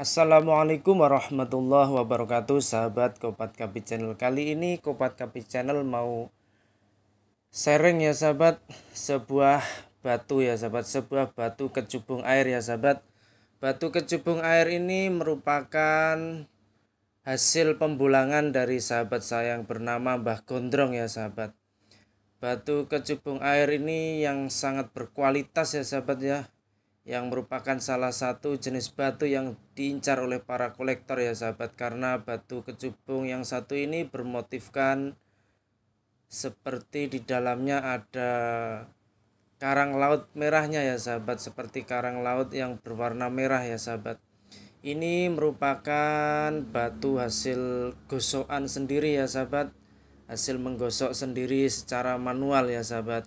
Assalamualaikum warahmatullahi wabarakatuh sahabat Kopat Kapi Channel kali ini Kopat Kapi Channel mau sharing ya sahabat sebuah batu ya sahabat sebuah batu kecubung air ya sahabat batu kecubung air ini merupakan hasil pembulangan dari sahabat saya yang bernama Mbah Gondrong ya sahabat batu kecubung air ini yang sangat berkualitas ya sahabat ya yang merupakan salah satu jenis batu yang diincar oleh para kolektor ya sahabat karena batu kecubung yang satu ini bermotifkan seperti di dalamnya ada karang laut merahnya ya sahabat seperti karang laut yang berwarna merah ya sahabat ini merupakan batu hasil gosokan sendiri ya sahabat hasil menggosok sendiri secara manual ya sahabat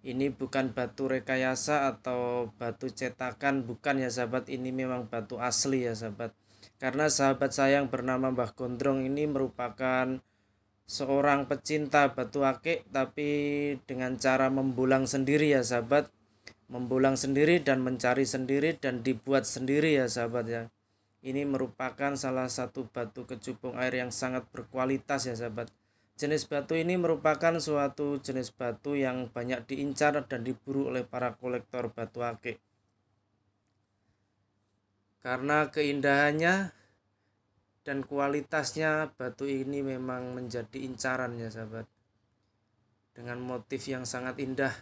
ini bukan batu rekayasa atau batu cetakan bukan ya sahabat ini memang batu asli ya sahabat karena sahabat saya yang bernama Mbah Gondrong ini merupakan seorang pecinta batu akik tapi dengan cara membulang sendiri ya sahabat membulang sendiri dan mencari sendiri dan dibuat sendiri ya sahabat ya ini merupakan salah satu batu kecubung air yang sangat berkualitas ya sahabat Jenis batu ini merupakan suatu jenis batu yang banyak diincar dan diburu oleh para kolektor batu akik. Karena keindahannya dan kualitasnya batu ini memang menjadi incaran ya sahabat. Dengan motif yang sangat indah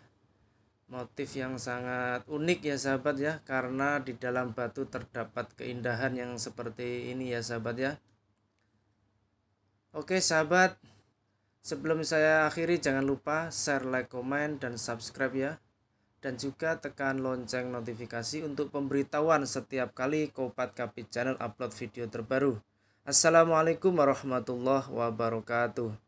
motif yang sangat unik ya sahabat ya karena di dalam batu terdapat keindahan yang seperti ini ya sahabat ya oke sahabat Sebelum saya akhiri jangan lupa share, like, komen, dan subscribe ya. Dan juga tekan lonceng notifikasi untuk pemberitahuan setiap kali Kopat Kapit Channel upload video terbaru. Assalamualaikum warahmatullahi wabarakatuh.